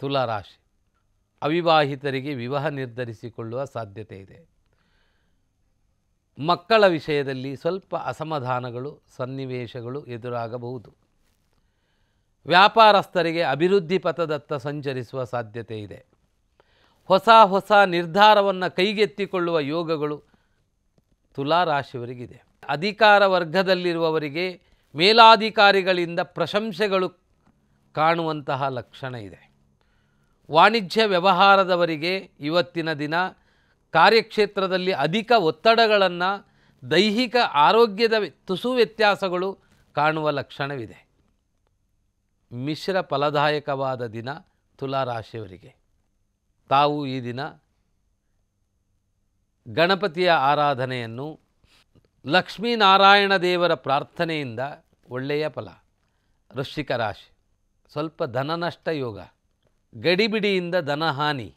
ತುಲಾರಾಶಿ ಅವಿವಾಹಿತರಿಗೆ ವಿವಾಹ ನಿರ್ಧರಿಸಿಕೊಳ್ಳುವ ಸಾಧ್ಯತೆ ಇದೆ ಮಕ್ಕಳ ವಿಷಯದಲ್ಲಿ ಸ್ವಲ್ಪ ಅಸಮಾಧಾನಗಳು ಸನ್ನಿವೇಶಗಳು ಎದುರಾಗಬಹುದು ವ್ಯಾಪಾರಸ್ಥರಿಗೆ ಅಭಿವೃದ್ಧಿ ಪಥದತ್ತ ಸಂಚರಿಸುವ ಸಾಧ್ಯತೆ ಇದೆ ಹೊಸ ಹೊಸ ನಿರ್ಧಾರವನ್ನು ಕೈಗೆತ್ತಿಕೊಳ್ಳುವ ಯೋಗಗಳು ತುಲಾರಾಶಿಯವರಿಗಿದೆ ಅಧಿಕಾರ ವರ್ಗದಲ್ಲಿರುವವರಿಗೆ ಮೇಲಾಧಿಕಾರಿಗಳಿಂದ ಪ್ರಶಂಸೆಗಳು ಕಾಣುವಂತಹ ಲಕ್ಷಣ ಇದೆ ವಾಣಿಜ್ಯ ವ್ಯವಹಾರದವರಿಗೆ ಇವತ್ತಿನ ದಿನ ಕಾರ್ಯಕ್ಷೇತ್ರದಲ್ಲಿ ಅಧಿಕ ಒತ್ತಡಗಳನ್ನು ದೈಹಿಕ ಆರೋಗ್ಯದ ತುಸು ವ್ಯತ್ಯಾಸಗಳು ಕಾಣುವ ಲಕ್ಷಣವಿದೆ ಮಿಶ್ರ ಫಲದಾಯಕವಾದ ದಿನ ತುಲಾರಾಶಿಯವರಿಗೆ ತಾವು ಈ ದಿನ ಗಣಪತಿಯ ಆರಾಧನೆಯನ್ನು ಲಕ್ಷ್ಮೀನಾರಾಯಣ ದೇವರ ಪ್ರಾರ್ಥನೆಯಿಂದ ಒಳ್ಳೆಯ ಫಲ ವೃಶ್ಚಿಕ ರಾಶಿ ಸ್ವಲ್ಪ ಧನನಷ್ಟ ಯೋಗ ಗಡಿಬಿಡಿಯಿಂದ ಧನಹಾನಿ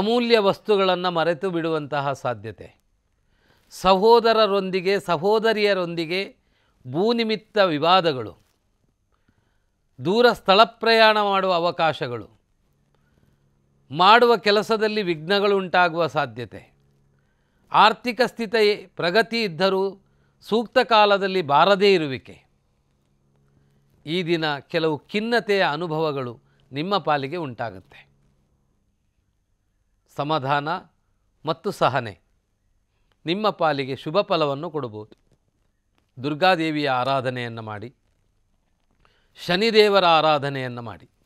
ಅಮೂಲ್ಯ ವಸ್ತುಗಳನ್ನು ಮರೆತು ಬಿಡುವಂತಹ ಸಾಧ್ಯತೆ ಸಹೋದರರೊಂದಿಗೆ ಸಹೋದರಿಯರೊಂದಿಗೆ ಭೂನಿಮಿತ್ತ ವಿವಾದಗಳು ದೂರ ಸ್ಥಳ ಪ್ರಯಾಣ ಮಾಡುವ ಅವಕಾಶಗಳು ಮಾಡುವ ಕೆಲಸದಲ್ಲಿ ವಿಘ್ನಗಳು ಉಂಟಾಗುವ ಸಾಧ್ಯತೆ ಆರ್ಥಿಕ ಸ್ಥಿತಿ ಪ್ರಗತಿ ಇದ್ದರೂ ಸೂಕ್ತ ಕಾಲದಲ್ಲಿ ಬಾರದೇ ಇರುವಿಕೆ ಈ ದಿನ ಕೆಲವು ಖಿನ್ನತೆಯ ಅನುಭವಗಳು ನಿಮ್ಮ ಪಾಲಿಗೆ ಉಂಟಾಗುತ್ತೆ ಸಮಾಧಾನ ಮತ್ತು ಸಹನೆ ನಿಮ್ಮ ಪಾಲಿಗೆ ಶುಭ ಫಲವನ್ನು ಕೊಡಬಹುದು ದುರ್ಗಾದೇವಿಯ ಆರಾಧನೆಯನ್ನು ಮಾಡಿ ಶನಿದೇವರ ಆರಾಧನೆಯನ್ನು ಮಾಡಿ